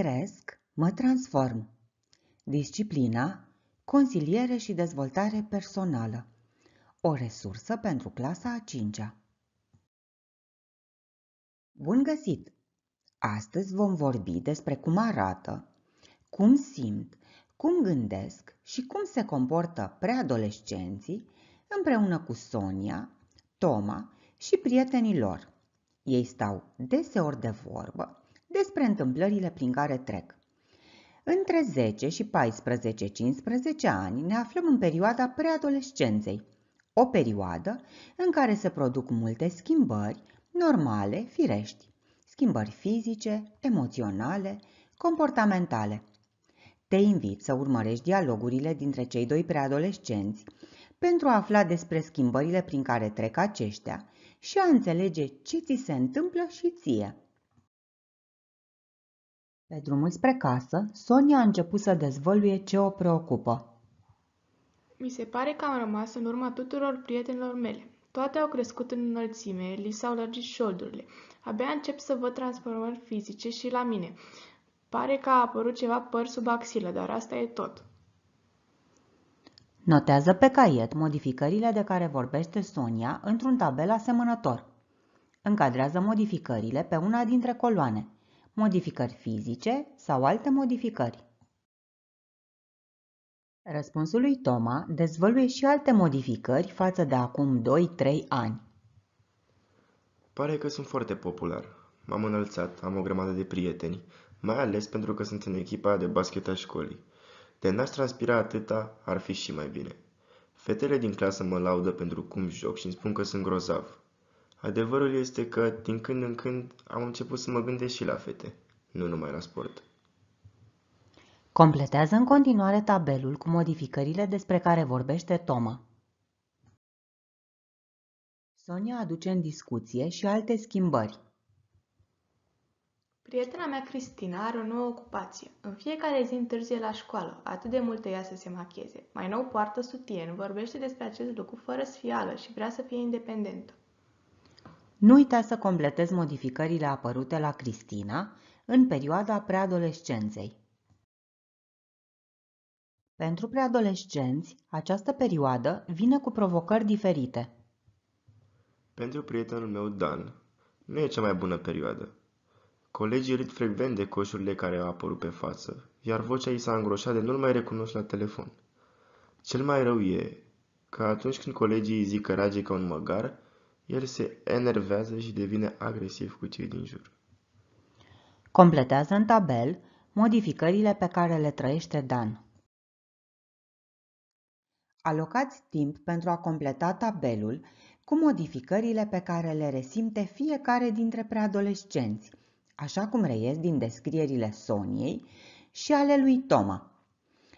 cresc, mă transform. Disciplina, consiliere și dezvoltare personală. O resursă pentru clasa a 5-a. Bun găsit! Astăzi vom vorbi despre cum arată, cum simt, cum gândesc și cum se comportă preadolescenții împreună cu Sonia, Toma și prietenii lor. Ei stau deseori de vorbă despre întâmplările prin care trec. Între 10 și 14-15 ani ne aflăm în perioada preadolescenței, o perioadă în care se produc multe schimbări normale, firești, schimbări fizice, emoționale, comportamentale. Te invit să urmărești dialogurile dintre cei doi preadolescenți pentru a afla despre schimbările prin care trec aceștia și a înțelege ce ți se întâmplă și ție. Pe drumul spre casă, Sonia a început să dezvăluie ce o preocupă. Mi se pare că am rămas în urma tuturor prietenilor mele. Toate au crescut în înălțime, li s-au lărgit șoldurile. Abia încep să văd transformări fizice și la mine. Pare că a apărut ceva păr sub axilă, dar asta e tot. Notează pe caiet modificările de care vorbește Sonia într-un tabel asemănător. Încadrează modificările pe una dintre coloane modificări fizice sau alte modificări. Răspunsul lui Toma dezvăluie și alte modificări față de acum 2-3 ani. Pare că sunt foarte popular. M-am înălțat, am o grămadă de prieteni, mai ales pentru că sunt în echipa de basket a școlii. De n-aș transpira atâta, ar fi și mai bine. Fetele din clasă mă laudă pentru cum joc și îmi spun că sunt grozav. Adevărul este că, din când în când, am început să mă gândesc și la fete, nu numai la sport. Completează în continuare tabelul cu modificările despre care vorbește Toma. Sonia aduce în discuție și alte schimbări. Prietena mea, Cristina, are o nouă ocupație. În fiecare zi întârzie la școală, atât de mult ea să se macheze. Mai nou poartă sutien, vorbește despre acest lucru fără sfială și vrea să fie independentă. Nu uita să completezi modificările apărute la Cristina în perioada preadolescenței. Pentru preadolescenți, această perioadă vine cu provocări diferite. Pentru prietenul meu, Dan, nu e cea mai bună perioadă. Colegii râd frecvent de coșurile care au apărut pe față, iar vocea i s-a îngroșat de nu-l mai recunoști la telefon. Cel mai rău e că atunci când colegii îi zic că rage ca un măgar, el se enervează și devine agresiv cu cei din jur. Completează în tabel modificările pe care le trăiește Dan. Alocați timp pentru a completa tabelul cu modificările pe care le resimte fiecare dintre preadolescenți, așa cum reiesc din descrierile Soniei și ale lui Toma.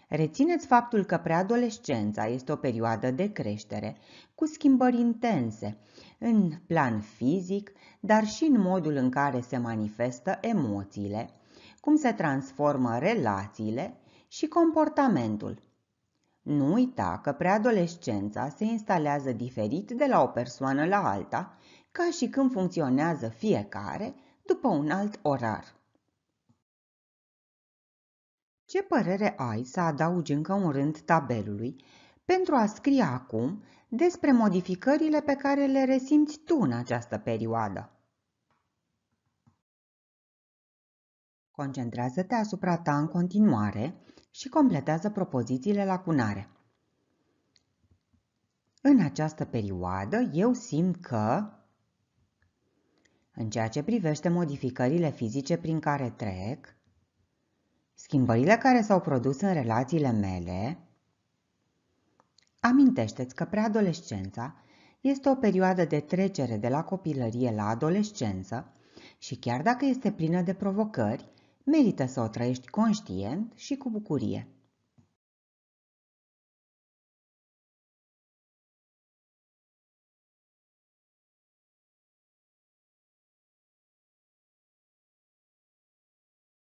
Rețineți faptul că preadolescența este o perioadă de creștere, cu schimbări intense, în plan fizic, dar și în modul în care se manifestă emoțiile, cum se transformă relațiile și comportamentul. Nu uita că preadolescența se instalează diferit de la o persoană la alta, ca și când funcționează fiecare după un alt orar. Ce părere ai să adaugi încă un rând tabelului pentru a scrie acum despre modificările pe care le resimți tu în această perioadă. Concentrează-te asupra ta în continuare și completează propozițiile lacunare. În această perioadă eu simt că... În ceea ce privește modificările fizice prin care trec, schimbările care s-au produs în relațiile mele, Amintește-ți că preadolescența este o perioadă de trecere de la copilărie la adolescență și chiar dacă este plină de provocări, merită să o trăiești conștient și cu bucurie.